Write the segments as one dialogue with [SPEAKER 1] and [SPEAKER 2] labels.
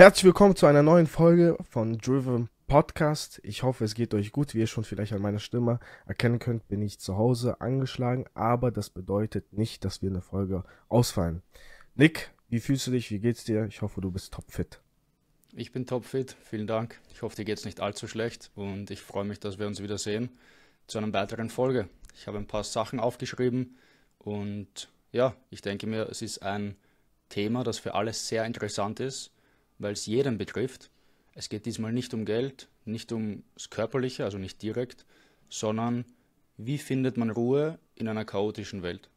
[SPEAKER 1] Herzlich willkommen zu einer neuen Folge von Driven Podcast. Ich hoffe, es geht euch gut. Wie ihr schon vielleicht an meiner Stimme erkennen könnt, bin ich zu Hause angeschlagen, aber das bedeutet nicht, dass wir eine Folge ausfallen. Nick, wie fühlst du dich? Wie geht's dir? Ich hoffe, du bist topfit.
[SPEAKER 2] Ich bin topfit, vielen Dank. Ich hoffe, dir geht's nicht allzu schlecht und ich freue mich, dass wir uns wiedersehen zu einer weiteren Folge. Ich habe ein paar Sachen aufgeschrieben und ja, ich denke mir, es ist ein Thema, das für alle sehr interessant ist weil es jeden betrifft. Es geht diesmal nicht um Geld, nicht ums Körperliche, also nicht direkt, sondern wie findet man Ruhe in einer chaotischen Welt?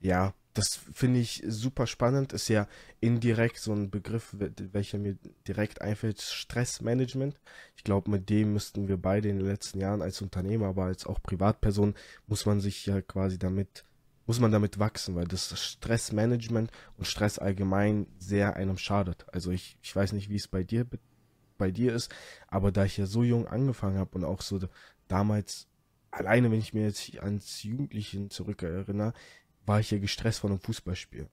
[SPEAKER 1] Ja, das finde ich super spannend. Ist ja indirekt so ein Begriff, welcher mir direkt einfällt, Stressmanagement. Ich glaube, mit dem müssten wir beide in den letzten Jahren als Unternehmer, aber als auch Privatperson, muss man sich ja quasi damit muss man damit wachsen, weil das Stressmanagement und Stress allgemein sehr einem schadet. Also ich, ich weiß nicht, wie es bei dir bei dir ist, aber da ich ja so jung angefangen habe und auch so damals alleine, wenn ich mir jetzt ans Jugendlichen zurückerinnere, war ich ja gestresst von einem Fußballspiel.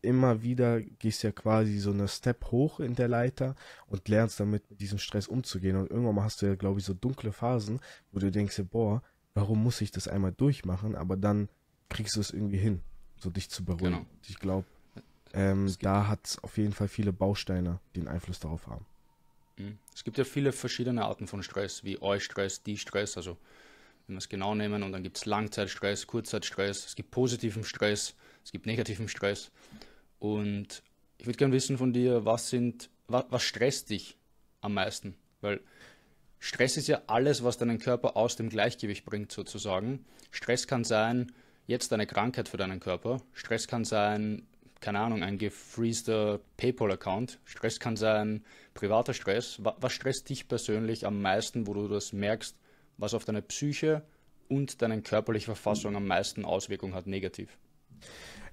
[SPEAKER 1] Immer wieder gehst du ja quasi so eine Step hoch in der Leiter und lernst damit, mit diesem Stress umzugehen. Und irgendwann hast du ja, glaube ich, so dunkle Phasen, wo du denkst, boah, warum muss ich das einmal durchmachen? Aber dann kriegst du es irgendwie hin, so dich zu beruhigen. Genau. Ich glaube, ähm, da hat es auf jeden Fall viele Bausteine, die einen Einfluss darauf haben. Mhm.
[SPEAKER 2] Es gibt ja viele verschiedene Arten von Stress, wie Eustress, die Stress, also wenn wir es genau nehmen, und dann gibt es Langzeitstress, Kurzzeitstress, es gibt positiven Stress, es gibt negativen Stress. Und ich würde gerne wissen von dir, was sind, was, was stresst dich am meisten? Weil Stress ist ja alles, was deinen Körper aus dem Gleichgewicht bringt, sozusagen. Stress kann sein, jetzt eine Krankheit für deinen Körper. Stress kann sein, keine Ahnung, ein gefriester PayPal-Account. Stress kann sein, privater Stress. Was stresst dich persönlich am meisten, wo du das merkst, was auf deine Psyche und deine körperliche Verfassung am meisten Auswirkungen hat, negativ?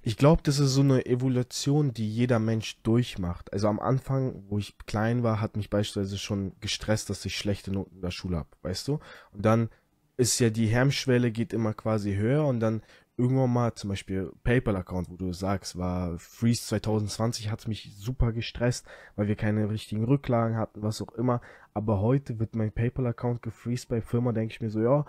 [SPEAKER 1] Ich glaube, das ist so eine Evolution, die jeder Mensch durchmacht. Also am Anfang, wo ich klein war, hat mich beispielsweise schon gestresst, dass ich schlechte Noten in der Schule habe, weißt du? Und dann ist ja die Hemmschwelle geht immer quasi höher und dann irgendwann mal zum Beispiel PayPal-Account, wo du sagst, war Freeze 2020 hat mich super gestresst, weil wir keine richtigen Rücklagen hatten, was auch immer. Aber heute wird mein PayPal-Account gefreezed bei Firma, denke ich mir so, ja,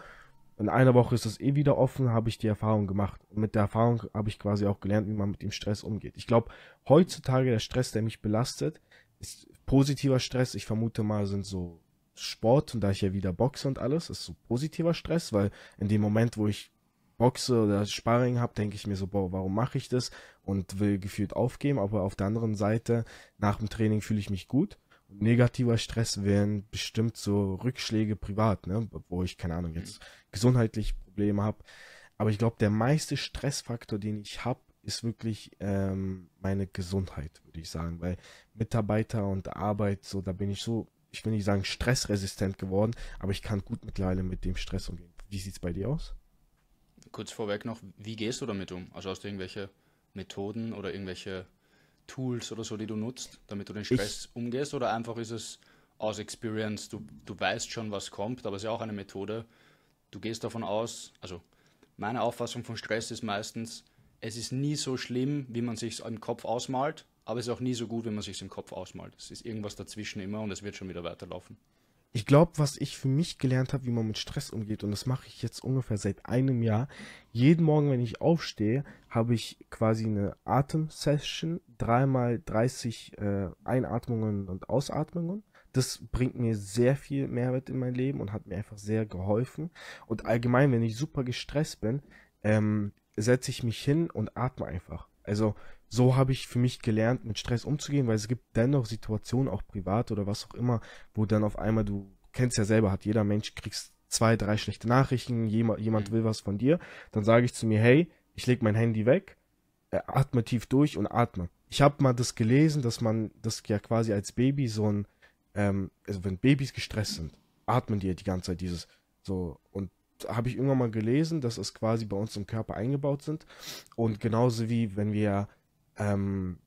[SPEAKER 1] in einer Woche ist das eh wieder offen, habe ich die Erfahrung gemacht. Und mit der Erfahrung habe ich quasi auch gelernt, wie man mit dem Stress umgeht. Ich glaube, heutzutage der Stress, der mich belastet, ist positiver Stress. Ich vermute mal, sind so Sport und da ich ja wieder boxe und alles, ist so positiver Stress, weil in dem Moment, wo ich boxe oder Sparring habe, denke ich mir so, boah, warum mache ich das? Und will gefühlt aufgeben, aber auf der anderen Seite, nach dem Training fühle ich mich gut. Und negativer Stress wären bestimmt so Rückschläge privat, ne? wo ich, keine Ahnung, jetzt gesundheitlich Probleme habe. Aber ich glaube, der meiste Stressfaktor, den ich habe, ist wirklich ähm, meine Gesundheit, würde ich sagen. Weil Mitarbeiter und Arbeit, so, da bin ich so, ich will nicht sagen stressresistent geworden, aber ich kann gut mittlerweile mit dem Stress umgehen. Wie sieht es bei dir aus?
[SPEAKER 2] kurz vorweg noch, wie gehst du damit um? Also hast du irgendwelche Methoden oder irgendwelche Tools oder so, die du nutzt, damit du den Stress ich, umgehst? Oder einfach ist es aus Experience, du, du weißt schon, was kommt, aber es ist ja auch eine Methode. Du gehst davon aus, also meine Auffassung von Stress ist meistens, es ist nie so schlimm, wie man sich im Kopf ausmalt, aber es ist auch nie so gut, wie man sich im Kopf ausmalt. Es ist irgendwas dazwischen immer und es wird schon wieder weiterlaufen
[SPEAKER 1] ich glaube, was ich für mich gelernt habe, wie man mit Stress umgeht, und das mache ich jetzt ungefähr seit einem Jahr, jeden Morgen, wenn ich aufstehe, habe ich quasi eine Atemsession, dreimal 30 äh, Einatmungen und Ausatmungen. Das bringt mir sehr viel Mehrwert in mein Leben und hat mir einfach sehr geholfen. Und allgemein, wenn ich super gestresst bin, ähm, setze ich mich hin und atme einfach. Also so habe ich für mich gelernt, mit Stress umzugehen, weil es gibt dennoch Situationen, auch privat oder was auch immer, wo dann auf einmal du kennst ja selber, hat jeder Mensch, kriegst zwei, drei schlechte Nachrichten, jemand, jemand mhm. will was von dir, dann sage ich zu mir, hey, ich lege mein Handy weg, äh, atme tief durch und atme. Ich habe mal das gelesen, dass man das ja quasi als Baby so ein, ähm, also wenn Babys gestresst sind, atmen die ja die ganze Zeit dieses so und habe ich irgendwann mal gelesen, dass es quasi bei uns im Körper eingebaut sind und genauso wie wenn wir ähm,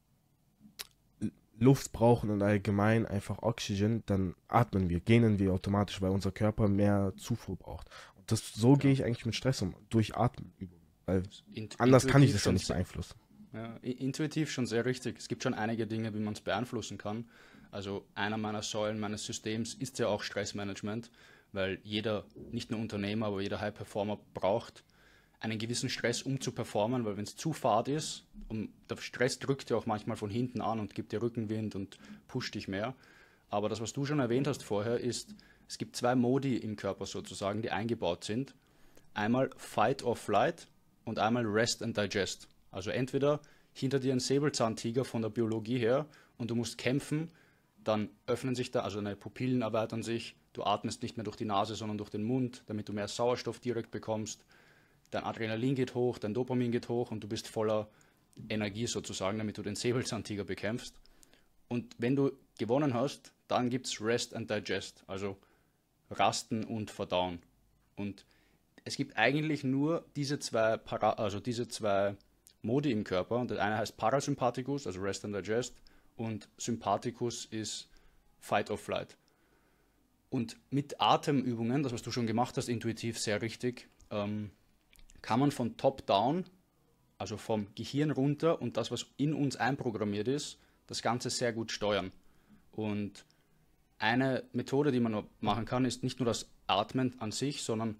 [SPEAKER 1] Luft brauchen und allgemein einfach Oxygen, dann atmen wir, gähnen wir automatisch, weil unser Körper mehr Zufuhr braucht. Und das, so ja. gehe ich eigentlich mit Stress um, durch Atmen. Weil Int anders kann ich das ja nicht beeinflussen.
[SPEAKER 2] Ja, intuitiv schon sehr richtig. Es gibt schon einige Dinge, wie man es beeinflussen kann. Also einer meiner Säulen meines Systems ist ja auch Stressmanagement, weil jeder, nicht nur Unternehmer, aber jeder High-Performer braucht einen gewissen Stress, um zu performen, weil wenn es zu fad ist, und der Stress drückt ja auch manchmal von hinten an und gibt dir Rückenwind und pusht dich mehr. Aber das, was du schon erwähnt hast vorher, ist, es gibt zwei Modi im Körper sozusagen, die eingebaut sind. Einmal Fight or Flight und einmal Rest and Digest. Also entweder hinter dir ein Säbelzahntiger von der Biologie her und du musst kämpfen, dann öffnen sich da, also deine Pupillen erweitern sich, du atmest nicht mehr durch die Nase, sondern durch den Mund, damit du mehr Sauerstoff direkt bekommst dein Adrenalin geht hoch, dein Dopamin geht hoch und du bist voller Energie sozusagen, damit du den Säbelzahntiger bekämpfst. Und wenn du gewonnen hast, dann gibt es Rest and Digest, also Rasten und Verdauen. Und es gibt eigentlich nur diese zwei, Para also diese zwei Modi im Körper. Und das eine heißt Parasympathikus, also Rest and Digest, und Sympathikus ist Fight or Flight. Und mit Atemübungen, das was du schon gemacht hast, intuitiv sehr richtig, ähm, kann man von top-down, also vom Gehirn runter und das, was in uns einprogrammiert ist, das Ganze sehr gut steuern. Und eine Methode, die man machen kann, ist nicht nur das Atmen an sich, sondern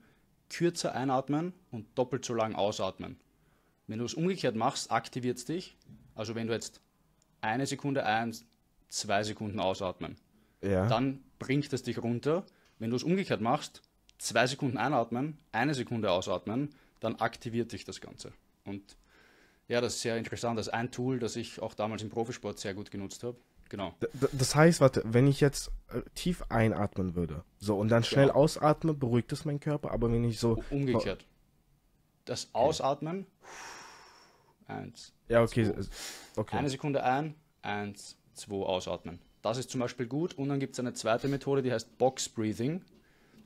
[SPEAKER 2] kürzer einatmen und doppelt so lang ausatmen. Wenn du es umgekehrt machst, aktiviert es dich. Also wenn du jetzt eine Sekunde ein, zwei Sekunden ausatmen, ja. dann bringt es dich runter. Wenn du es umgekehrt machst, zwei Sekunden einatmen, eine Sekunde ausatmen, dann aktiviert sich das Ganze. Und ja, das ist sehr interessant. Das ist ein Tool, das ich auch damals im Profisport sehr gut genutzt habe. Genau. Das
[SPEAKER 1] heißt, warte, wenn ich jetzt äh, tief einatmen würde, so und dann schnell ja. Genau. ausatme, beruhigt es meinen Körper, aber wenn ich so. Umgekehrt.
[SPEAKER 2] Oh. Das Ausatmen.
[SPEAKER 1] Eins. Ja, okay. okay. Eine Sekunde
[SPEAKER 2] ein, eins, zwei, ausatmen. Das ist zum Beispiel gut. Und dann gibt es eine zweite Methode, die heißt Box Breathing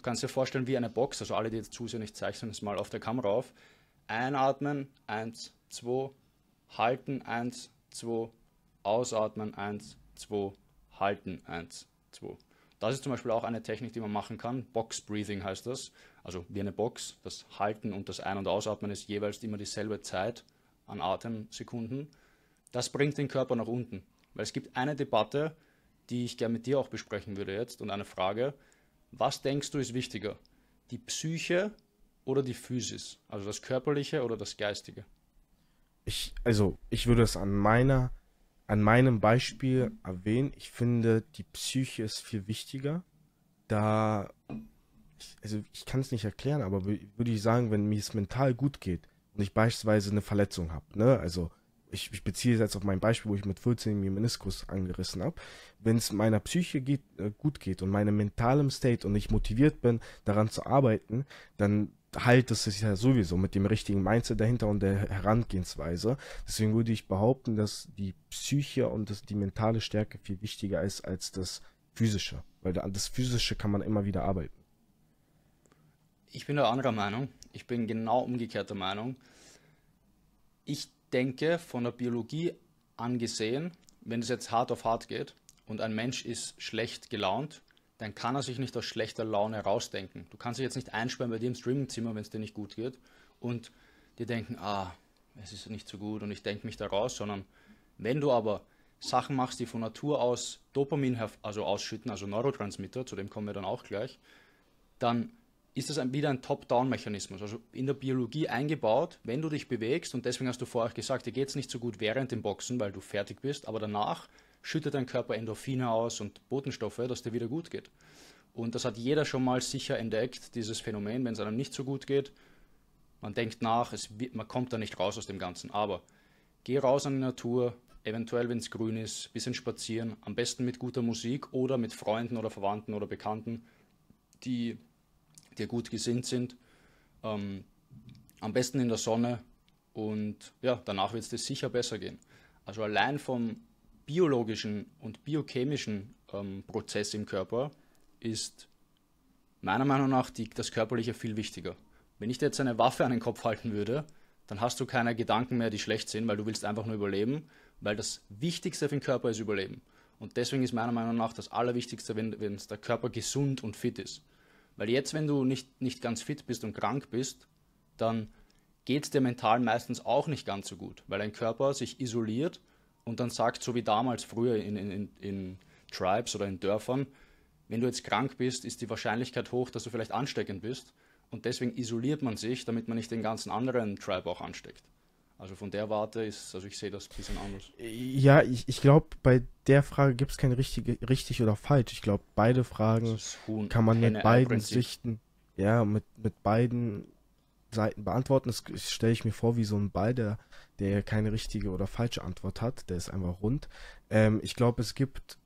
[SPEAKER 2] kannst dir vorstellen wie eine Box, also alle, die jetzt zusehen, ich zeichne es mal auf der Kamera auf. Einatmen, 1, 2, halten, 1, 2, ausatmen, 1, 2, halten, 1, 2. Das ist zum Beispiel auch eine Technik, die man machen kann. Box Breathing heißt das. Also wie eine Box. Das Halten und das Ein- und Ausatmen ist jeweils immer dieselbe Zeit an Atemsekunden. Das bringt den Körper nach unten. Weil es gibt eine Debatte, die ich gerne mit dir auch besprechen würde jetzt und eine Frage. Was denkst du ist wichtiger? Die Psyche oder die Physis? Also das Körperliche oder das Geistige?
[SPEAKER 1] Ich, also ich würde es an meiner, an meinem Beispiel erwähnen. Ich finde, die Psyche ist viel wichtiger. Da, also ich kann es nicht erklären, aber würde ich sagen, wenn mir es mental gut geht und ich beispielsweise eine Verletzung habe, ne, also ich, ich beziehe es jetzt auf mein Beispiel, wo ich mit 14 mir Meniskus angerissen habe, wenn es meiner Psyche geht, äh, gut geht und meinem mentalen State und ich motiviert bin, daran zu arbeiten, dann halt es sich ja sowieso mit dem richtigen Mindset dahinter und der Herangehensweise. Deswegen würde ich behaupten, dass die Psyche und das, die mentale Stärke viel wichtiger ist als das physische, weil das physische kann man immer wieder arbeiten.
[SPEAKER 2] Ich bin da anderer Meinung. Ich bin genau umgekehrter Meinung. Ich denke, von der Biologie angesehen, wenn es jetzt hart auf hart geht und ein Mensch ist schlecht gelaunt, dann kann er sich nicht aus schlechter Laune rausdenken. Du kannst dich jetzt nicht einsperren bei dir im Streamingzimmer, wenn es dir nicht gut geht und dir denken, ah, es ist nicht so gut und ich denke mich da raus, sondern wenn du aber Sachen machst, die von Natur aus Dopamin also ausschütten, also Neurotransmitter, zu dem kommen wir dann auch gleich, dann ist das ein, wieder ein Top-Down-Mechanismus, also in der Biologie eingebaut, wenn du dich bewegst, und deswegen hast du vorher gesagt, dir geht es nicht so gut während dem Boxen, weil du fertig bist, aber danach schüttet dein Körper Endorphine aus und Botenstoffe, dass dir wieder gut geht. Und das hat jeder schon mal sicher entdeckt, dieses Phänomen, wenn es einem nicht so gut geht. Man denkt nach, wird, man kommt da nicht raus aus dem Ganzen. Aber geh raus an die Natur, eventuell wenn es grün ist, bisschen spazieren, am besten mit guter Musik oder mit Freunden oder Verwandten oder Bekannten, die der gut gesinnt sind. Ähm, am besten in der Sonne und ja, danach wird es dir sicher besser gehen. Also allein vom biologischen und biochemischen ähm, Prozess im Körper ist meiner Meinung nach die, das Körperliche viel wichtiger. Wenn ich dir jetzt eine Waffe an den Kopf halten würde, dann hast du keine Gedanken mehr, die schlecht sind, weil du willst einfach nur überleben, weil das Wichtigste für den Körper ist Überleben. Und deswegen ist meiner Meinung nach das Allerwichtigste, wenn, wenn der Körper gesund und fit ist. Weil jetzt, wenn du nicht, nicht ganz fit bist und krank bist, dann geht es dir mental meistens auch nicht ganz so gut, weil dein Körper sich isoliert und dann sagt, so wie damals früher in, in, in Tribes oder in Dörfern, wenn du jetzt krank bist, ist die Wahrscheinlichkeit hoch, dass du vielleicht ansteckend bist. Und deswegen isoliert man sich, damit man nicht den ganzen anderen Tribe auch ansteckt. Also von der Warte ist, also ich sehe das ein bisschen anders. Ja,
[SPEAKER 1] ich, ich glaube, bei der Frage gibt es kein richtige, richtig oder falsch. Ich glaube, beide Fragen kann man mit beiden Sichten, ja, mit, mit beiden Seiten beantworten. Das stelle ich mir vor wie so ein Ball, der, der keine richtige oder falsche Antwort hat. Der ist einfach rund. Ähm, ich glaube, es gibt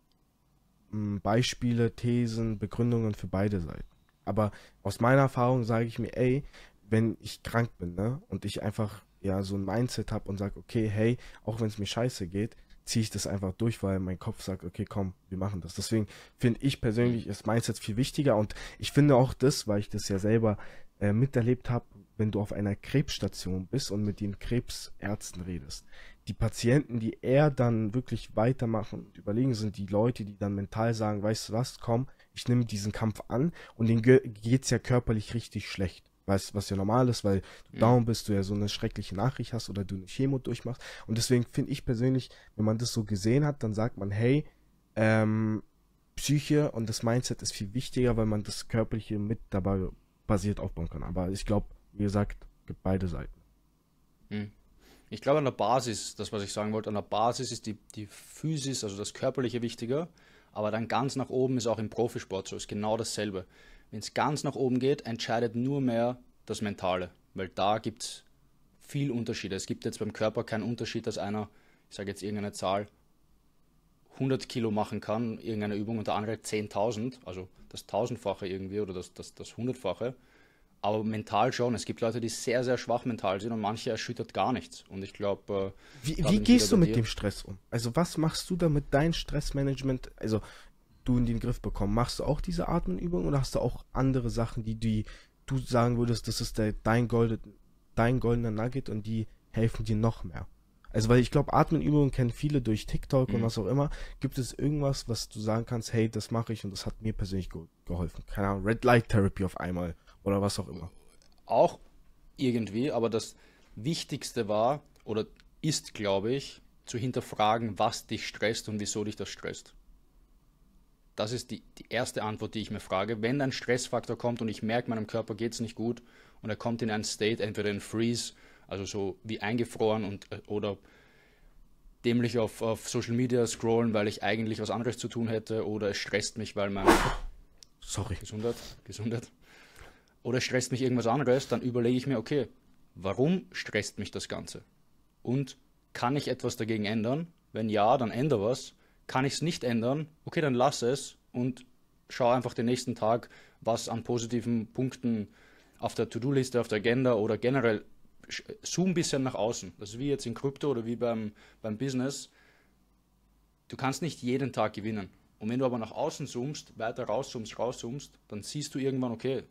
[SPEAKER 1] m, hm, Beispiele, Thesen, Begründungen für beide Seiten. Aber aus meiner Erfahrung sage ich mir, ey, wenn ich krank bin ne, und ich einfach ja, so ein Mindset habe und sage, okay, hey, auch wenn es mir scheiße geht, ziehe ich das einfach durch, weil mein Kopf sagt, okay, komm, wir machen das. Deswegen finde ich persönlich ist Mindset viel wichtiger und ich finde auch das, weil ich das ja selber äh, miterlebt habe, wenn du auf einer Krebsstation bist und mit den Krebsärzten redest. Die Patienten, die eher dann wirklich weitermachen und überlegen, sind die Leute, die dann mental sagen, weißt du was, komm, ich nehme diesen Kampf an und denen geht's ja körperlich richtig schlecht was, was ja normal ist, weil du mhm. down bist, du ja so eine schreckliche Nachricht hast oder du eine Chemo durchmachst. Und deswegen finde ich persönlich, wenn man das so gesehen hat, dann sagt man, hey, ähm, Psyche und das Mindset ist viel wichtiger, weil man das Körperliche mit dabei basiert aufbauen kann. Aber ich glaube, wie gesagt, gibt beide Seiten.
[SPEAKER 2] Hm. Ich glaube, an der Basis, das, was ich sagen wollte, an der Basis ist die, die Physis, also das Körperliche wichtiger, aber dann ganz nach oben ist auch im Profisport so, ist genau dasselbe. Wenn es ganz nach oben geht, entscheidet nur mehr das Mentale, weil da gibt es viel Unterschiede. Es gibt jetzt beim Körper keinen Unterschied, dass einer, ich sage jetzt irgendeine Zahl, 100 Kilo machen kann, irgendeine Übung und der andere 10.000, also das Tausendfache irgendwie oder das, das, das Hundertfache. Aber mental schon. Es gibt Leute, die sehr, sehr schwach mental sind und manche erschüttert gar nichts. Und ich glaube. Äh, wie, wie gehst du mit dir. dem Stress um?
[SPEAKER 1] Also, was machst du damit dein Stressmanagement? Also, du in den Griff bekommen. Machst du auch diese Atemübung oder hast du auch andere Sachen, die, die du sagen würdest, das ist der, dein, Gold, dein goldener Nugget und die helfen dir noch mehr? Also, weil ich glaube, Atmenübungen kennen viele durch TikTok mhm. und was auch immer. Gibt es irgendwas, was du sagen kannst, hey, das mache ich und das hat mir persönlich ge geholfen? Keine Ahnung, Red Light Therapy auf einmal oder was auch immer.
[SPEAKER 2] Auch irgendwie, aber das Wichtigste war oder ist, glaube ich, zu hinterfragen, was dich stresst und wieso dich das stresst. Das ist die, die erste Antwort, die ich mir frage. Wenn ein Stressfaktor kommt und ich merke, meinem Körper geht es nicht gut und er kommt in einen State, entweder in Freeze, also so wie eingefroren und, äh, oder dämlich auf, auf Social Media scrollen, weil ich eigentlich was anderes zu tun hätte oder es stresst mich, weil mein... Sorry. Gesundheit, Gesundheit. Oder es stresst mich irgendwas anderes, dann überlege ich mir, okay, warum stresst mich das Ganze? Und kann ich etwas dagegen ändern? Wenn ja, dann ändere was. Kann ich es nicht ändern? Okay, dann lass es und schau einfach den nächsten Tag, was an positiven Punkten auf der To-Do-Liste, auf der Agenda oder generell zoom ein bisschen nach außen. Das ist wie jetzt in Krypto oder wie beim, beim Business. Du kannst nicht jeden Tag gewinnen. Und wenn du aber nach außen zoomst, weiter rauszoomst, rauszoomst, dann siehst du irgendwann, okay,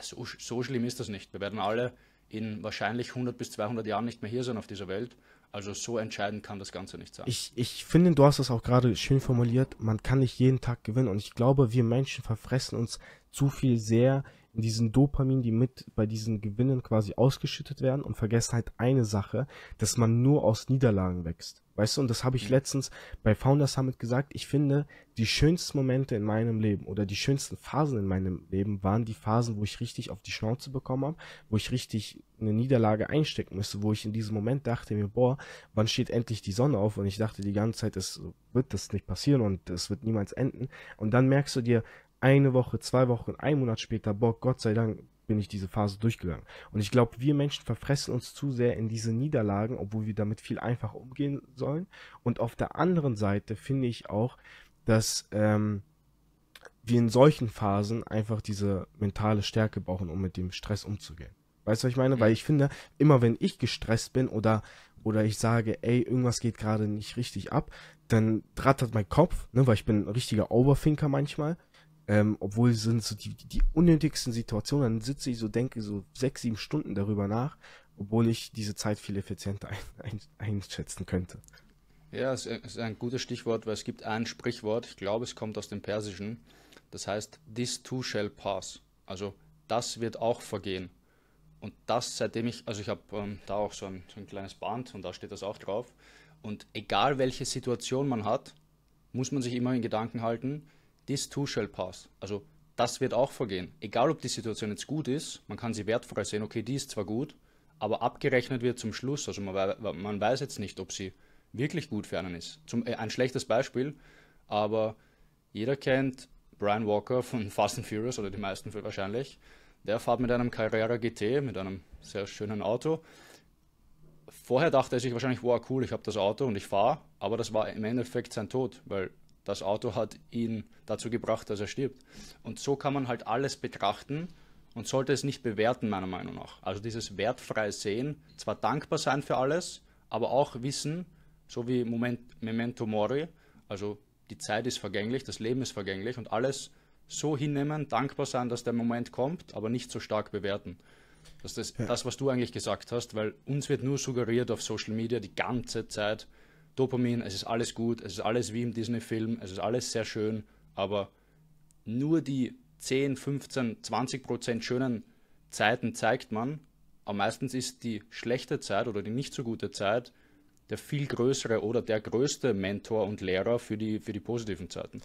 [SPEAKER 2] so, so schlimm ist das nicht. Wir werden alle in wahrscheinlich 100 bis 200 Jahren nicht mehr hier sein auf dieser Welt. Also so entscheidend kann das Ganze nicht sein. Ich,
[SPEAKER 1] ich finde, du hast das auch gerade schön formuliert, man kann nicht jeden Tag gewinnen. Und ich glaube, wir Menschen verfressen uns zu viel sehr in diesen Dopamin, die mit bei diesen Gewinnen quasi ausgeschüttet werden und vergessen halt eine Sache, dass man nur aus Niederlagen wächst. Weißt du, und das habe ich mhm. letztens bei Founder Summit gesagt, ich finde, die schönsten Momente in meinem Leben oder die schönsten Phasen in meinem Leben waren die Phasen, wo ich richtig auf die Schnauze bekommen habe, wo ich richtig eine Niederlage einstecken müsste, wo ich in diesem Moment dachte mir, boah, wann steht endlich die Sonne auf? Und ich dachte die ganze Zeit, es wird das nicht passieren und es wird niemals enden. Und dann merkst du dir, eine Woche, zwei Wochen, ein Monat später, boah, Gott sei Dank bin ich diese Phase durchgegangen. Und ich glaube, wir Menschen verfressen uns zu sehr in diese Niederlagen, obwohl wir damit viel einfacher umgehen sollen. Und auf der anderen Seite finde ich auch, dass ähm, wir in solchen Phasen einfach diese mentale Stärke brauchen, um mit dem Stress umzugehen. Weißt du, was ich meine? Weil ich finde, immer wenn ich gestresst bin oder, oder ich sage, ey, irgendwas geht gerade nicht richtig ab, dann rattert mein Kopf, ne, weil ich bin ein richtiger Overthinker manchmal ähm, obwohl sind so die, die unnötigsten Situationen, dann sitze ich so, denke so sechs, sieben Stunden darüber nach, obwohl ich diese Zeit viel effizienter ein, ein, einschätzen könnte.
[SPEAKER 2] Ja, äh, es ist ein gutes Stichwort, weil es gibt ein Sprichwort, ich glaube, es kommt aus dem Persischen, das heißt, this too shall pass. Also, das wird auch vergehen. Und das, seitdem ich, also ich habe ähm, da auch so ein, so ein kleines Band und da steht das auch drauf. Und egal welche Situation man hat, muss man sich immer in Gedanken halten, this too shall pass. Also das wird auch vergehen. Egal ob die Situation jetzt gut ist, man kann sie wertfrei sehen, okay, die ist zwar gut, aber abgerechnet wird zum Schluss. Also man, man weiß jetzt nicht, ob sie wirklich gut für einen ist. Zum, äh, ein schlechtes Beispiel, aber jeder kennt Brian Walker von Fast and Furious oder die meisten wahrscheinlich. Der fährt mit einem Carrera GT, mit einem sehr schönen Auto. Vorher dachte er sich wahrscheinlich, wow, cool, ich habe das Auto und ich fahre, aber das war im Endeffekt sein Tod, weil das Auto hat ihn dazu gebracht, dass er stirbt. Und so kann man halt alles betrachten und sollte es nicht bewerten, meiner Meinung nach. Also dieses wertfreie Sehen, zwar dankbar sein für alles, aber auch wissen, so wie Moment, Memento Mori, also die Zeit ist vergänglich, das Leben ist vergänglich und alles so hinnehmen, dankbar sein, dass der Moment kommt, aber nicht so stark bewerten. Das ist das, ja. das was du eigentlich gesagt hast, weil uns wird nur suggeriert auf Social Media die ganze Zeit, Dopamin, es ist alles gut, es ist alles wie im Disney-Film, es ist alles sehr schön, aber nur die 10, 15, 20 Prozent schönen Zeiten zeigt man. Aber meistens ist die schlechte Zeit oder die nicht so gute Zeit der viel größere oder der größte Mentor und Lehrer für die, für die positiven Zeiten.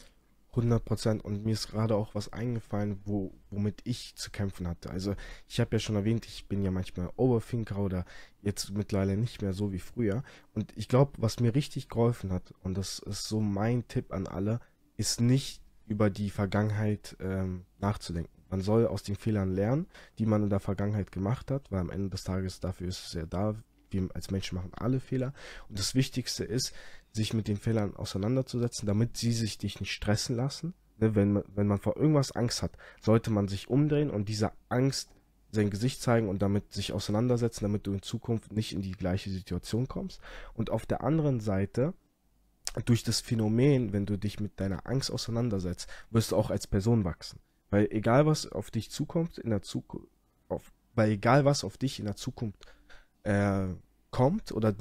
[SPEAKER 1] 100 Prozent. Und mir ist gerade auch was eingefallen, wo, womit ich zu kämpfen hatte. Also ich habe ja schon erwähnt, ich bin ja manchmal Overthinker oder jetzt mittlerweile nicht mehr so wie früher. Und ich glaube, was mir richtig geholfen hat, und das ist so mein Tipp an alle, ist nicht über die Vergangenheit ähm, nachzudenken. Man soll aus den Fehlern lernen, die man in der Vergangenheit gemacht hat, weil am Ende des Tages dafür ist es ja da. Wir als Menschen machen alle Fehler. Und das Wichtigste ist, sich mit den Fehlern auseinanderzusetzen, damit sie sich dich nicht stressen lassen. Ne, wenn, wenn man vor irgendwas Angst hat, sollte man sich umdrehen und dieser Angst sein Gesicht zeigen und damit sich auseinandersetzen, damit du in Zukunft nicht in die gleiche Situation kommst. Und auf der anderen Seite, durch das Phänomen, wenn du dich mit deiner Angst auseinandersetzt, wirst du auch als Person wachsen. Weil egal was auf dich zukommt, in der Zukunft, weil egal was auf dich in der Zukunft äh, kommt oder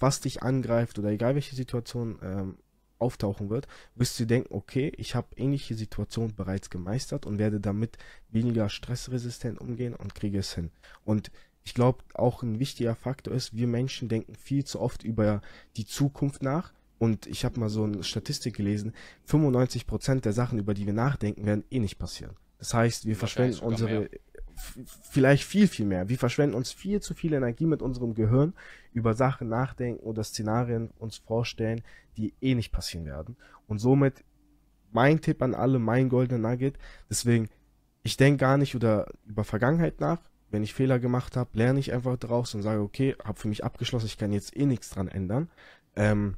[SPEAKER 1] was dich angreift oder egal welche Situation ähm, auftauchen wird, wirst du denken, okay, ich habe ähnliche Situationen bereits gemeistert und werde damit weniger stressresistent umgehen und kriege es hin. Und ich glaube, auch ein wichtiger Faktor ist, wir Menschen denken viel zu oft über die Zukunft nach. Und ich habe mal so eine Statistik gelesen, 95% Prozent der Sachen, über die wir nachdenken, werden eh nicht passieren. Das heißt, wir verschwenden unsere mehr vielleicht viel, viel mehr. Wir verschwenden uns viel zu viel Energie mit unserem Gehirn über Sachen nachdenken oder Szenarien uns vorstellen, die eh nicht passieren werden. Und somit mein Tipp an alle, mein goldener Nugget. Deswegen, ich denke gar nicht oder über Vergangenheit nach. Wenn ich Fehler gemacht habe, lerne ich einfach draus und sage, okay, habe für mich abgeschlossen, ich kann jetzt eh nichts dran ändern. Ähm,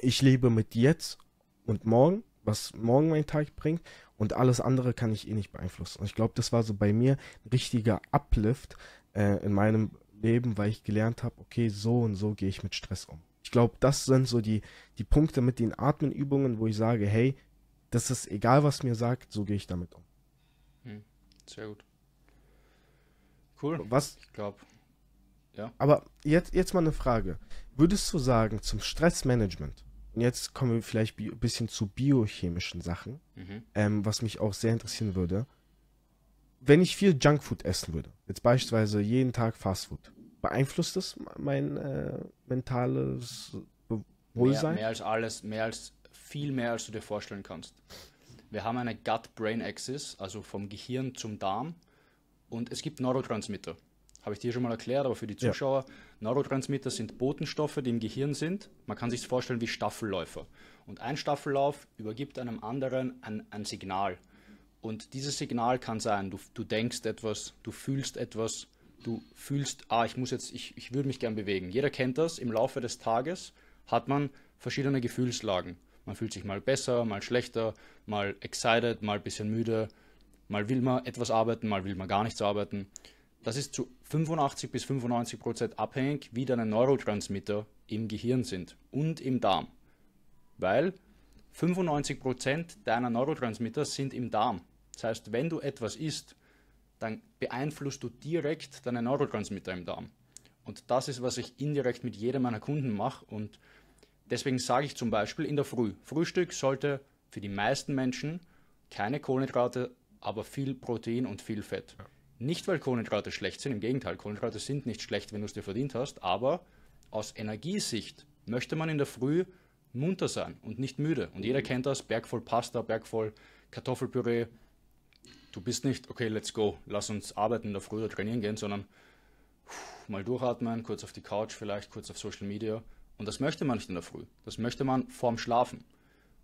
[SPEAKER 1] ich lebe mit jetzt und morgen, was morgen mein Tag bringt und alles andere kann ich eh nicht beeinflussen. Und ich glaube, das war so bei mir ein richtiger Uplift äh, in meinem Leben, weil ich gelernt habe, okay, so und so gehe ich mit Stress um. Ich glaube, das sind so die, die Punkte mit den Atmenübungen, wo ich sage, hey, das ist egal, was mir sagt, so gehe ich damit um.
[SPEAKER 2] Hm, sehr gut.
[SPEAKER 1] Cool. Was? Ich glaube. Ja. Aber jetzt, jetzt mal eine Frage. Würdest du sagen, zum Stressmanagement, jetzt kommen wir vielleicht ein bisschen zu biochemischen Sachen, mhm. ähm, was mich auch sehr interessieren würde. Wenn ich viel Junkfood essen würde, jetzt beispielsweise jeden Tag Fastfood, beeinflusst das mein äh, mentales Wohlsein? Mehr, mehr
[SPEAKER 2] als alles, mehr als viel mehr, als du dir vorstellen kannst. Wir haben eine Gut-Brain-Axis, also vom Gehirn zum Darm, und es gibt Neurotransmitter habe ich dir schon mal erklärt, aber für die Zuschauer, ja. Neurotransmitter sind Botenstoffe, die im Gehirn sind. Man kann sich vorstellen wie Staffelläufer. Und ein Staffellauf übergibt einem anderen ein, ein Signal. Und dieses Signal kann sein, du, du denkst etwas, du fühlst etwas, du fühlst, ah, ich muss jetzt, ich, ich würde mich gern bewegen. Jeder kennt das, im Laufe des Tages hat man verschiedene Gefühlslagen. Man fühlt sich mal besser, mal schlechter, mal excited, mal ein bisschen müde, mal will man etwas arbeiten, mal will man gar nichts arbeiten. Das ist zu 85 bis 95 Prozent abhängig, wie deine Neurotransmitter im Gehirn sind und im Darm. Weil 95 Prozent deiner Neurotransmitter sind im Darm. Das heißt, wenn du etwas isst, dann beeinflusst du direkt deine Neurotransmitter im Darm. Und das ist, was ich indirekt mit jedem meiner Kunden mache. Und deswegen sage ich zum Beispiel in der Früh, Frühstück sollte für die meisten Menschen keine Kohlenhydrate, aber viel Protein und viel Fett. Ja. Nicht, weil Kohlenhydrate schlecht sind, im Gegenteil, Kohlenhydrate sind nicht schlecht, wenn du es dir verdient hast, aber aus Energiesicht möchte man in der Früh munter sein und nicht müde. Und jeder mhm. kennt das, bergvoll Pasta, bergvoll Kartoffelpüree. Du bist nicht, okay, let's go, lass uns arbeiten in der Früh oder trainieren gehen, sondern pff, mal durchatmen, kurz auf die Couch vielleicht, kurz auf Social Media. Und das möchte man nicht in der Früh. Das möchte man vorm Schlafen.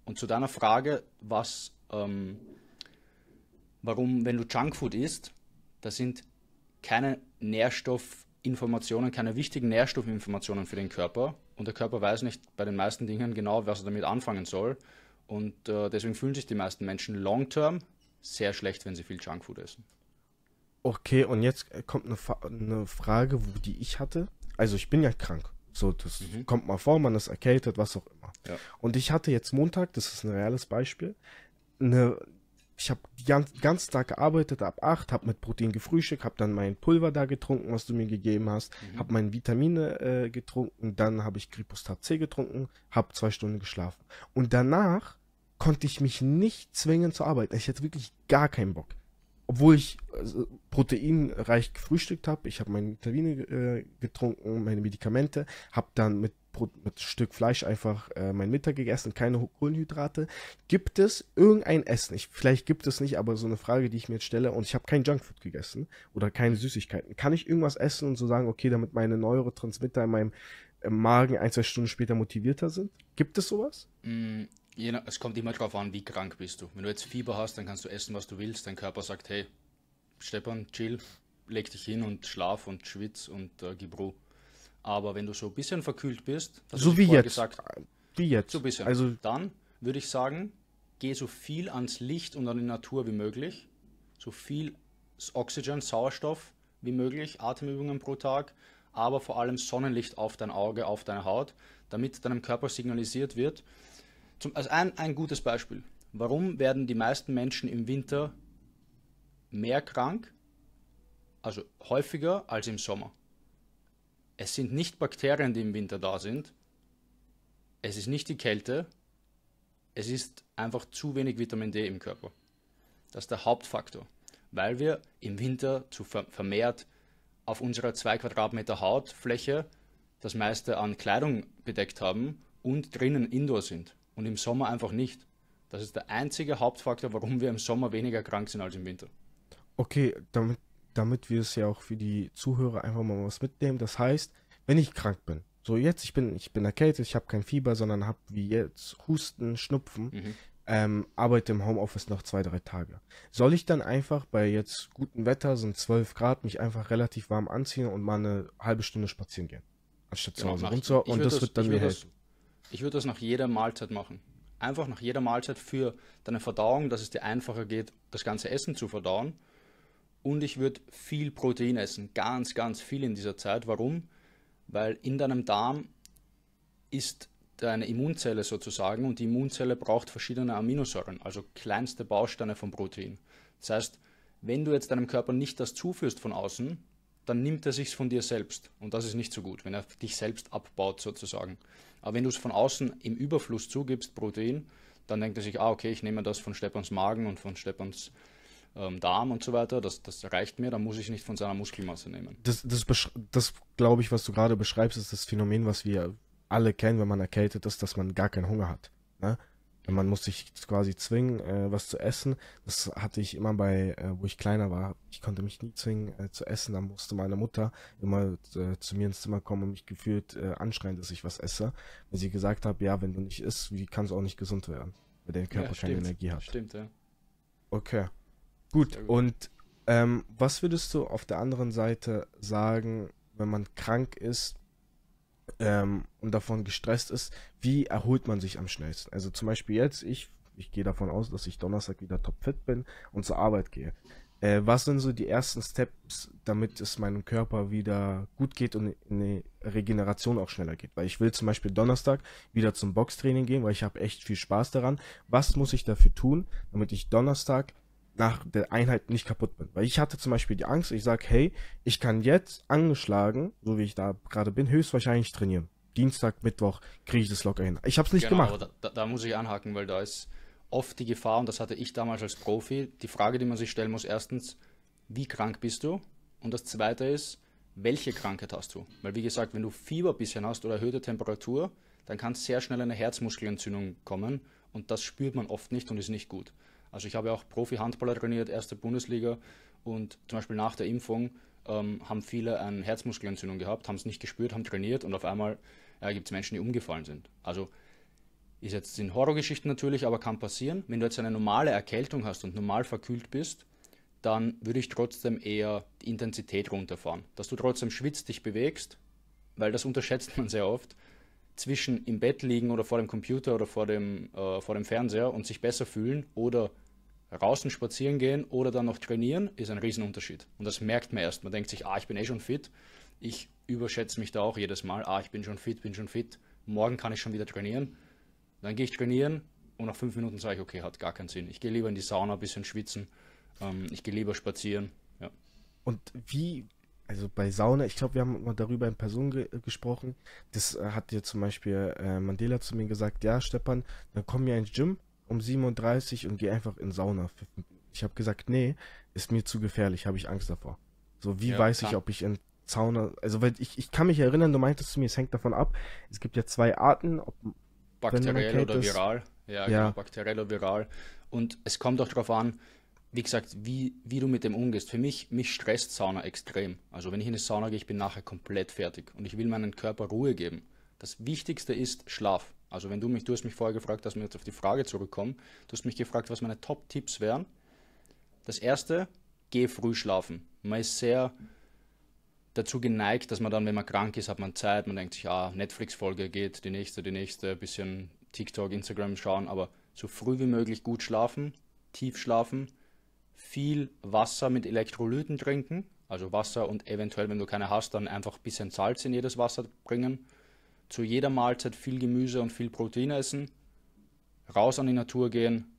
[SPEAKER 2] Und zu deiner Frage, was, ähm, warum, wenn du Junkfood isst, da sind keine Nährstoffinformationen, keine wichtigen Nährstoffinformationen für den Körper. Und der Körper weiß nicht bei den meisten Dingen genau, was er damit anfangen soll. Und äh, deswegen fühlen sich die meisten Menschen long-term sehr schlecht, wenn sie viel Junkfood essen.
[SPEAKER 1] Okay, und jetzt äh, kommt eine, Fa eine Frage, wo die ich hatte. Also ich bin ja krank. So, das mhm. kommt mal vor, man ist erkältet, was auch immer. Ja. Und ich hatte jetzt Montag, das ist ein reales Beispiel, eine ich habe den ganzen Tag gearbeitet, ab 8, habe mit Protein gefrühstückt, habe dann mein Pulver da getrunken, was du mir gegeben hast, mhm. habe meine Vitamine äh, getrunken, dann habe ich Gripustat C getrunken, habe zwei Stunden geschlafen. Und danach konnte ich mich nicht zwingen zu arbeiten. Ich hatte wirklich gar keinen Bock. Obwohl ich also, proteinreich gefrühstückt habe, ich habe meine Vitamine äh, getrunken, meine Medikamente, habe dann mit Pro mit Stück Fleisch einfach äh, mein Mittag gegessen, keine Kohlenhydrate. Gibt es irgendein Essen? Ich, vielleicht gibt es nicht, aber so eine Frage, die ich mir jetzt stelle, und ich habe kein Junkfood gegessen oder keine Süßigkeiten. Kann ich irgendwas essen und so sagen, okay, damit meine Neurotransmitter in meinem äh, Magen ein, zwei Stunden später motivierter sind? Gibt es sowas?
[SPEAKER 2] Mm, es kommt immer darauf an, wie krank bist du. Wenn du jetzt Fieber hast, dann kannst du essen, was du willst. Dein Körper sagt, hey, Stepan, chill, leg dich hin und schlaf und schwitz und äh, gib Ruhe. Aber wenn du so ein bisschen verkühlt bist, so wie jetzt. Gesagt, wie jetzt. So ein bisschen. Also dann würde ich sagen, geh so viel ans Licht und an die Natur wie möglich. So viel Oxygen, Sauerstoff wie möglich, Atemübungen pro Tag, aber vor allem Sonnenlicht auf dein Auge, auf deine Haut, damit deinem Körper signalisiert wird. Zum, also ein, ein gutes Beispiel. Warum werden die meisten Menschen im Winter mehr krank, also häufiger als im Sommer? Es sind nicht Bakterien, die im Winter da sind. Es ist nicht die Kälte. Es ist einfach zu wenig Vitamin D im Körper. Das ist der Hauptfaktor, weil wir im Winter zu vermehrt auf unserer 2 Quadratmeter Hautfläche das meiste an Kleidung bedeckt haben und drinnen indoor sind und im Sommer einfach nicht. Das ist der einzige Hauptfaktor, warum wir im Sommer weniger krank sind als im Winter.
[SPEAKER 1] Okay, damit damit wir es ja auch für die Zuhörer einfach mal was mitnehmen. Das heißt, wenn ich krank bin, so jetzt, ich bin, ich bin erkältet, ich habe kein Fieber, sondern habe wie jetzt Husten, Schnupfen, mhm. ähm, arbeite im Homeoffice noch zwei, drei Tage. Soll ich dann einfach bei jetzt gutem Wetter, sind 12 Grad, mich einfach relativ warm anziehen und mal eine halbe Stunde spazieren gehen? Anstatt zu Hause runter und das, das, wird dann mir helfen.
[SPEAKER 2] ich würde das nach jeder Mahlzeit machen einfach nach jeder Mahlzeit für deine Verdauung, dass es dir einfacher geht, das ganze Essen zu verdauen und ich würde viel Protein essen, ganz, ganz viel in dieser Zeit. Warum? Weil in deinem Darm ist deine Immunzelle sozusagen und die Immunzelle braucht verschiedene Aminosäuren, also kleinste Bausteine von Protein. Das heißt, wenn du jetzt deinem Körper nicht das zuführst von außen, dann nimmt er sich's von dir selbst und das ist nicht so gut, wenn er dich selbst abbaut sozusagen. Aber wenn du es von außen im Überfluss zugibst, Protein, dann denkt er sich, ah okay, ich nehme das von Stepans Magen und von Steppans ähm, Darm und so weiter, das, das reicht mir, dann muss ich nicht von seiner Muskelmasse nehmen.
[SPEAKER 1] Das, das, das glaube ich, was du gerade beschreibst, ist das Phänomen, was wir alle kennen, wenn man erkältet ist, dass man gar keinen Hunger hat. Ne? Man muss sich quasi zwingen, äh, was zu essen. Das hatte ich immer bei, äh, wo ich kleiner war. Ich konnte mich nie zwingen äh, zu essen. Da musste meine Mutter immer äh, zu mir ins Zimmer kommen und mich gefühlt äh, anschreien, dass ich was esse. Weil sie gesagt hat, ja, wenn du nicht isst, wie kannst du auch nicht gesund werden? Weil dein Körper ja, keine Energie hat. Stimmt, ja. Okay. Gut, gut. und ähm, was würdest du auf der anderen Seite sagen, wenn man krank ist ähm, und davon gestresst ist, wie erholt man sich am schnellsten? Also zum Beispiel jetzt, ich, ich gehe davon aus, dass ich Donnerstag wieder topfit bin und zur Arbeit gehe. Äh, was sind so die ersten Steps, damit es meinem Körper wieder gut geht und eine Regeneration auch schneller geht? Weil ich will zum Beispiel Donnerstag wieder zum Boxtraining gehen, weil ich habe echt viel Spaß daran. Was muss ich dafür tun, damit ich Donnerstag nach der Einheit nicht kaputt bin. Weil ich hatte zum Beispiel die Angst, ich sage, hey, ich kann jetzt angeschlagen, so wie ich da gerade bin, höchstwahrscheinlich trainieren. Dienstag, Mittwoch kriege ich das locker hin. Ich habe es nicht genau, gemacht.
[SPEAKER 2] Aber da, da, muss ich anhaken, weil da ist oft die Gefahr, und das hatte ich damals als Profi, die Frage, die man sich stellen muss, erstens, wie krank bist du? Und das Zweite ist, welche Krankheit hast du? Weil wie gesagt, wenn du Fieber bisschen hast oder erhöhte Temperatur, dann kann sehr schnell eine Herzmuskelentzündung kommen und das spürt man oft nicht und ist nicht gut. Also ich habe auch Profi-Handballer trainiert, erste Bundesliga und zum Beispiel nach der Impfung ähm, haben viele eine Herzmuskelentzündung gehabt, haben es nicht gespürt, haben trainiert und auf einmal äh, gibt es Menschen, die umgefallen sind. Also ist jetzt sind Horrorgeschichten natürlich, aber kann passieren. Wenn du jetzt eine normale Erkältung hast und normal verkühlt bist, dann würde ich trotzdem eher die Intensität runterfahren. Dass du trotzdem schwitzt, dich bewegst, weil das unterschätzt man sehr oft zwischen im Bett liegen oder vor dem Computer oder vor dem, äh, vor dem Fernseher und sich besser fühlen oder draußen spazieren gehen oder dann noch trainieren, ist ein Riesenunterschied. Und das merkt man erst. Man denkt sich, ah, ich bin eh schon fit. Ich überschätze mich da auch jedes Mal. Ah, ich bin schon fit, bin schon fit. Morgen kann ich schon wieder trainieren. Dann gehe ich trainieren und nach fünf Minuten sage ich, okay, hat gar keinen Sinn. Ich gehe lieber in die Sauna, ein bisschen schwitzen. Ähm, ich gehe lieber spazieren. Ja.
[SPEAKER 1] Und wie also bei Sauna, ich glaube, wir haben mal darüber in Person ge gesprochen. Das äh, hat dir zum Beispiel äh, Mandela zu mir gesagt, ja, Stepan, dann komm mir ins Gym um 37 und geh einfach in Sauna. Ich habe gesagt, nee, ist mir zu gefährlich, habe ich Angst davor. So, wie ja, weiß klar. ich, ob ich in Sauna, also weil ich, ich kann mich erinnern, du meintest zu mir, es hängt davon ab, es gibt ja zwei Arten, ob bakteriell oder viral. Ja, ja. Genau,
[SPEAKER 2] bakteriell oder viral. Und es kommt auch darauf an, wie gesagt, wie, wie du mit dem umgehst. Für mich, mich stresst Sauna extrem. Also wenn ich in eine Sauna gehe, ich bin nachher komplett fertig und ich will meinem Körper Ruhe geben. Das Wichtigste ist Schlaf. Also wenn du mich, du hast mich vorher gefragt, dass wir jetzt auf die Frage zurückkommen, du hast mich gefragt, was meine Top-Tipps wären. Das erste, geh früh schlafen. Man ist sehr dazu geneigt, dass man dann, wenn man krank ist, hat man Zeit, man denkt sich, ah, Netflix-Folge geht, die nächste, die nächste, bisschen TikTok, Instagram schauen, aber so früh wie möglich gut schlafen, tief schlafen viel Wasser mit Elektrolyten trinken, also Wasser und eventuell, wenn du keine hast, dann einfach ein bisschen Salz in jedes Wasser bringen. Zu jeder Mahlzeit viel Gemüse und viel Protein essen, raus an die Natur gehen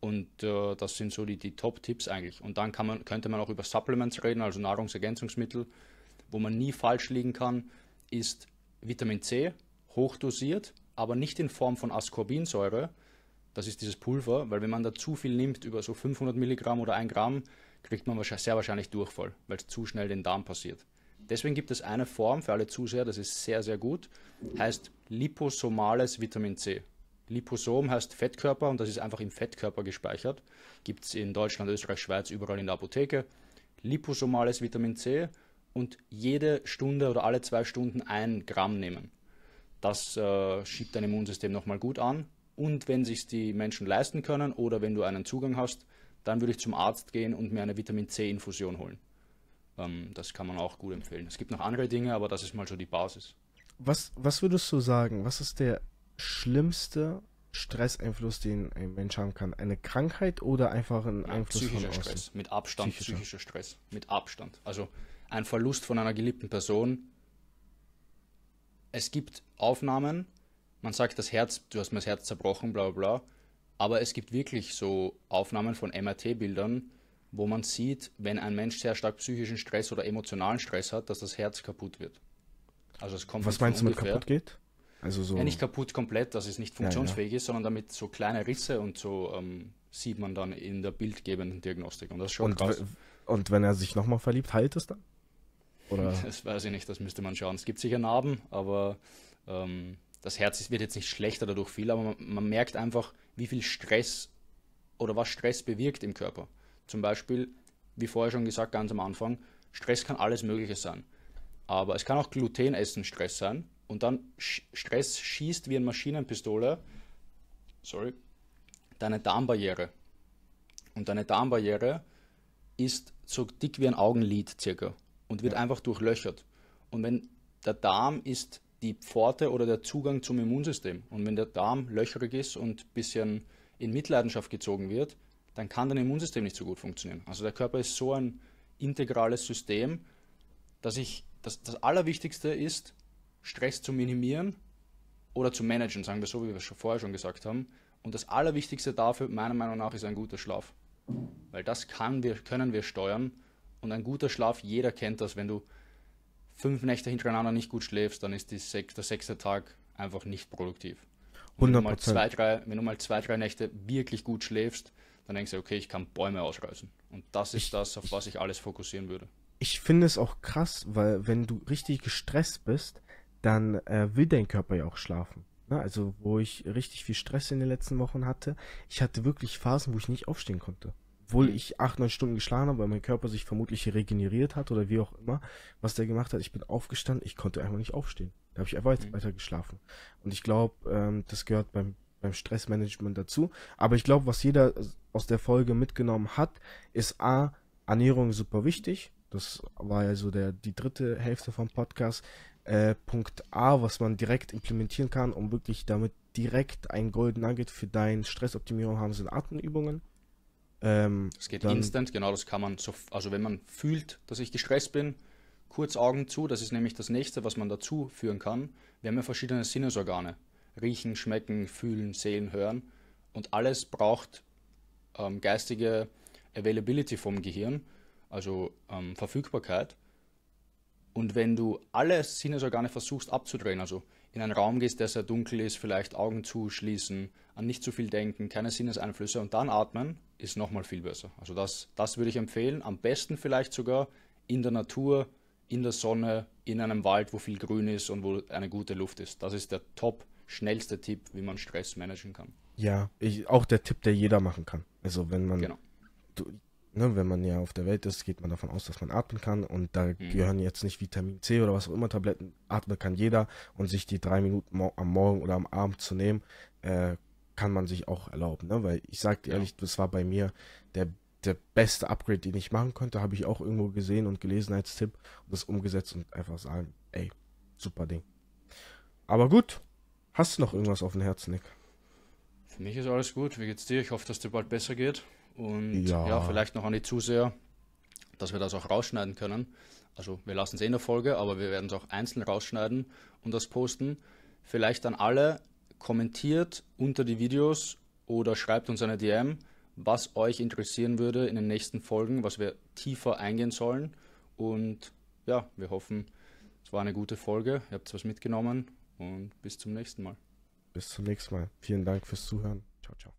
[SPEAKER 2] und äh, das sind so die, die Top-Tipps eigentlich. Und dann man, könnte man auch über Supplements reden, also Nahrungsergänzungsmittel, wo man nie falsch liegen kann, ist Vitamin C, hochdosiert, aber nicht in Form von Ascorbinsäure, das ist dieses Pulver, weil wenn man da zu viel nimmt, über so 500 Milligramm oder 1 Gramm, kriegt man sehr wahrscheinlich Durchfall, weil es zu schnell den Darm passiert. Deswegen gibt es eine Form für alle Zuseher, das ist sehr, sehr gut, heißt liposomales Vitamin C. Liposom heißt Fettkörper und das ist einfach im Fettkörper gespeichert. Gibt es in Deutschland, Österreich, Schweiz, überall in der Apotheke. Liposomales Vitamin C und jede Stunde oder alle zwei Stunden ein Gramm nehmen. Das äh, schiebt dein Immunsystem nochmal gut an und wenn sich die Menschen leisten können oder wenn du einen Zugang hast, dann würde ich zum Arzt gehen und mir eine Vitamin C-Infusion holen. Ähm, das kann man auch gut empfehlen. Es gibt noch andere Dinge, aber das ist mal so die Basis.
[SPEAKER 1] Was, was würdest du sagen? Was ist der schlimmste Stresseinfluss, den ein Mensch haben kann? Eine Krankheit oder einfach ein ja, Einfluss psychischer von außen? Stress, mit Abstand, psychischer. psychischer
[SPEAKER 2] Stress, mit Abstand. Also ein Verlust von einer geliebten Person. Es gibt Aufnahmen, man sagt das Herz, du hast mir das Herz zerbrochen, bla bla bla. Aber es gibt wirklich so Aufnahmen von MRT-Bildern, wo man sieht, wenn ein Mensch sehr stark psychischen Stress oder emotionalen Stress hat, dass das Herz kaputt wird. Also es kommt Was meinst du mit kaputt geht? Also so ja, nicht kaputt komplett, dass es nicht funktionsfähig ja, ja. ist, sondern damit so kleine Risse und so ähm, sieht man dann in der bildgebenden Diagnostik. Und das ist schon und, krass.
[SPEAKER 1] Und wenn er sich nochmal verliebt, heilt es dann? Oder?
[SPEAKER 2] Das weiß ich nicht, das müsste man schauen. Es gibt sicher Narben, aber ähm, das Herz wird jetzt nicht schlechter dadurch viel, aber man, man merkt einfach, wie viel Stress oder was Stress bewirkt im Körper. Zum Beispiel, wie vorher schon gesagt, ganz am Anfang, Stress kann alles Mögliche sein. Aber es kann auch Glutenessen Stress sein. Und dann Sch Stress schießt wie eine Maschinenpistole, sorry, deine Darmbarriere. Und deine Darmbarriere ist so dick wie ein Augenlid circa und wird ja. einfach durchlöchert. Und wenn der Darm ist die Pforte oder der Zugang zum Immunsystem. Und wenn der Darm löcherig ist und ein bisschen in Mitleidenschaft gezogen wird, dann kann dein Immunsystem nicht so gut funktionieren. Also der Körper ist so ein integrales System, dass ich dass das Allerwichtigste ist, Stress zu minimieren oder zu managen, sagen wir so, wie wir es vorher schon gesagt haben. Und das Allerwichtigste dafür, meiner Meinung nach, ist ein guter Schlaf. Weil das wir, können wir steuern. Und ein guter Schlaf, jeder kennt das, wenn du fünf Nächte hintereinander nicht gut schläfst, dann ist sech, der sechste Tag einfach nicht produktiv. Und wenn du, mal zwei, drei, wenn du mal zwei, drei Nächte wirklich gut schläfst, dann denkst du, okay, ich kann Bäume ausreißen. Und das ist ich, das, auf was ich alles fokussieren würde.
[SPEAKER 1] Ich finde es auch krass, weil wenn du richtig gestresst bist, dann äh, will dein Körper ja auch schlafen. Ne? Also wo ich richtig viel Stress in den letzten Wochen hatte, ich hatte wirklich Phasen, wo ich nicht aufstehen konnte obwohl ich acht, neun Stunden geschlafen habe, weil mein Körper sich vermutlich regeneriert hat oder wie auch immer, was der gemacht hat. Ich bin aufgestanden, ich konnte einfach nicht aufstehen. Da habe ich einfach mhm. weiter geschlafen. Und ich glaube, ähm, das gehört beim, beim Stressmanagement dazu. Aber ich glaube, was jeder aus der Folge mitgenommen hat, ist A, Ernährung super wichtig. Das war ja so der, die dritte Hälfte vom Podcast. Äh, Punkt A, was man direkt implementieren kann, um wirklich damit direkt ein Golden Nugget für deine Stressoptimierung haben, sind Atemübungen. Ähm, das geht instant,
[SPEAKER 2] genau, das kann man, so, also wenn man fühlt, dass ich gestresst bin, kurz Augen zu, das ist nämlich das nächste, was man dazu führen kann. Wir haben ja verschiedene Sinnesorgane. Riechen, schmecken, fühlen, sehen, hören. Und alles braucht ähm, geistige Availability vom Gehirn, also ähm, Verfügbarkeit. Und wenn du alle Sinnesorgane versuchst abzudrehen, also in einen Raum gehst, der sehr dunkel ist, vielleicht Augen zuschließen, an nicht zu viel denken, keine Sinneseinflüsse und dann atmen, ist nochmal viel besser. Also das, das würde ich empfehlen. Am besten vielleicht sogar in der Natur, in der Sonne, in einem Wald, wo viel Grün ist und wo eine gute Luft ist. Das ist der top schnellste Tipp, wie man Stress managen kann.
[SPEAKER 1] Ja, ich, auch der Tipp, der jeder machen kann. Also wenn man, genau. du, ne, wenn man ja auf der Welt ist, geht man davon aus, dass man atmen kann und da mhm. gehören jetzt nicht Vitamin C oder was auch immer Tabletten. Atmen kann jeder und sich die drei Minuten mo am Morgen oder am Abend zu nehmen, äh, kann man sich auch erlauben, ne? Weil ich sag dir ja. ehrlich, das war bei mir der, der beste Upgrade, den ich machen konnte, habe ich auch irgendwo gesehen und gelesen als Tipp und das umgesetzt und einfach sagen, ey, super Ding. Aber gut, hast du noch irgendwas auf dem Herzen, Nick?
[SPEAKER 2] Für mich ist alles gut. Wie geht's dir? Ich hoffe, dass dir bald besser geht. Und ja, ja vielleicht noch an die Zuseher, dass wir das auch rausschneiden können. Also wir lassen es eh in der Folge, aber wir werden es auch einzeln rausschneiden und das posten. Vielleicht an alle, kommentiert unter die Videos oder schreibt uns eine DM, was euch interessieren würde in den nächsten Folgen, was wir tiefer eingehen sollen. Und ja, wir hoffen, es war eine gute Folge, ihr habt was mitgenommen und bis zum nächsten Mal.
[SPEAKER 1] Bis zum nächsten Mal. Vielen Dank fürs Zuhören.
[SPEAKER 2] Ciao, ciao.